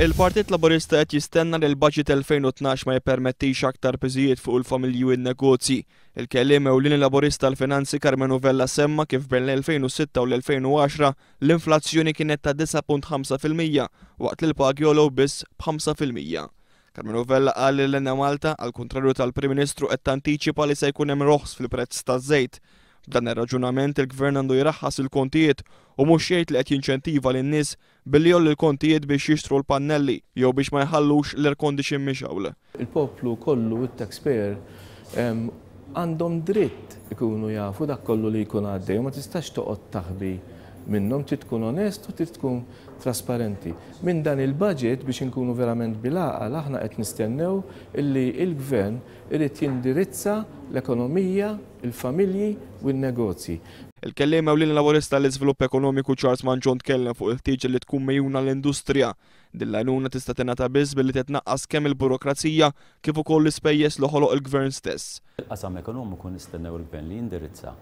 Il-Partit Laburista qed jistenna li l-Baġit 2012 ma jippermettix aktar piżijiet fuq il-familji u n-negozji. Il-kelliem ewlieni Laburista l-Finanzi Carmen Vella semma kif bejn l-2006 u l-2010 l-inflazzjoni kienet ta' 9.5% waqt li l-pagi jolow biss b'5%. Carmen Vella qal li l-Malta, għal kontrarju tal-Prim Ministru, qed tantiċipa li se jkun hemm roħs fil-prezz taż-żejt Dan ir-raġunament il-gvern għandu jraħħas il-kontijiet u mhux jgħid li qed jinċentiva lin nies billi jolli l-kontijiet biex jixtru l-pannelli jew biex ma jħallux l-air condition mixawla. Il-poplu kollu it-taxpayer għandhom dritt ikunu jafu dak kollu li jkun għaddej u ma tistax toqgħod taħbi Minnom trid tkun onest u trid tkun trasparenti. Minn dan il-budget biex inkunu verament bilaqa aħna qed nistennew illi il-gvern irid jindirizza l-ekonomija, il-familji u n-negozji. Il-kellim għu l-lavorista l-izvilupp ekonomiku Charles Manġon tkellem fuq il-ħtieġ li tkun mejuna l-industrija. dill lajnuna tista' ta' biss billi t-etnaqqas kemm il-burokrazija kif ukoll l-ispejjeż l ħoloq il-gvern stess. Il-qasam ekonomiku nistennew il-gvern li jindirizza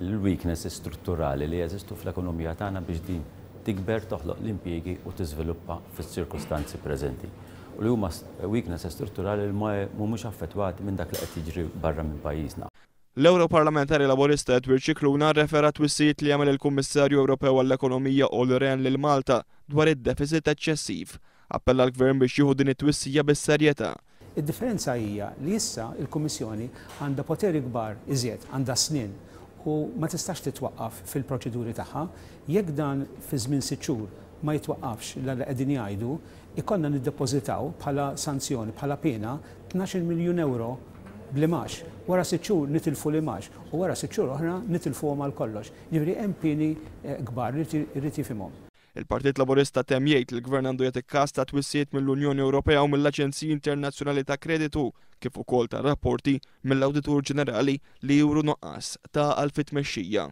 l-weakness strutturali li jeżistu fl-ekonomija tagħna biex din tikber toħloq l-impjiegi u tiżviluppa fis-sirkustanzi preżenti. U li huma weakness strutturali li mhumiex affettwati minn dak li qed jiġri barra minn pajjiżna. L-Europarlamentari Laburista Edward Cicluna referat wissijiet li jagħmel il-Kummissarju Ewropew għall-Ekonomija l-Ren lil Malta dwar id-deficit eċċessiv. Appella l-Gvern biex jieħu din it-twissija bis-serjetà. Id-differenza hija li issa il-Kummissjoni għandha poteri kbar iżjed, għandha snin u ma tistax titwaqqaf fil-proċeduri tagħha jekk dan fi żmien sitt xhur ma jitwaqqafx l qegħdin jgħidu, ikonna niddepożitaw bħala sanzjoni, bħala pena 12 miljun euro blimax, wara sitxur nitilfu limax, u wara sitxur oħra nitilfu għal kollox. Ġifri, eh, kbar gbar, rriti fimom. Il-Partit Laburista tem jgħid li l-Gvern għandu jagħti każ ta' twissiet mill-Unjoni Ewropea u mill-Aġenziji Internazzjonali ta' Kreditu kif ukoll ta' rapporti mill-Awditur Ġenerali li juru noqqas ta' għalfit mexxija.